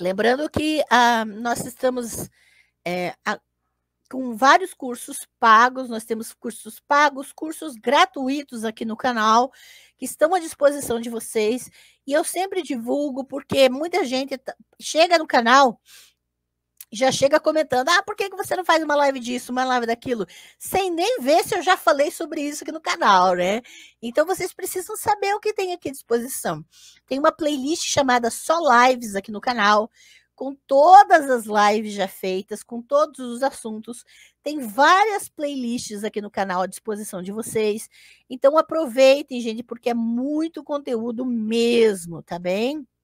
Lembrando que ah, nós estamos é, a, com vários cursos pagos, nós temos cursos pagos, cursos gratuitos aqui no canal, que estão à disposição de vocês. E eu sempre divulgo, porque muita gente tá, chega no canal já chega comentando: ah, por que você não faz uma live disso, uma live daquilo? Sem nem ver se eu já falei sobre isso aqui no canal, né? Então vocês precisam saber o que tem aqui à disposição. Tem uma playlist chamada Só Lives aqui no canal, com todas as lives já feitas, com todos os assuntos. Tem várias playlists aqui no canal à disposição de vocês. Então aproveitem, gente, porque é muito conteúdo mesmo, tá bem?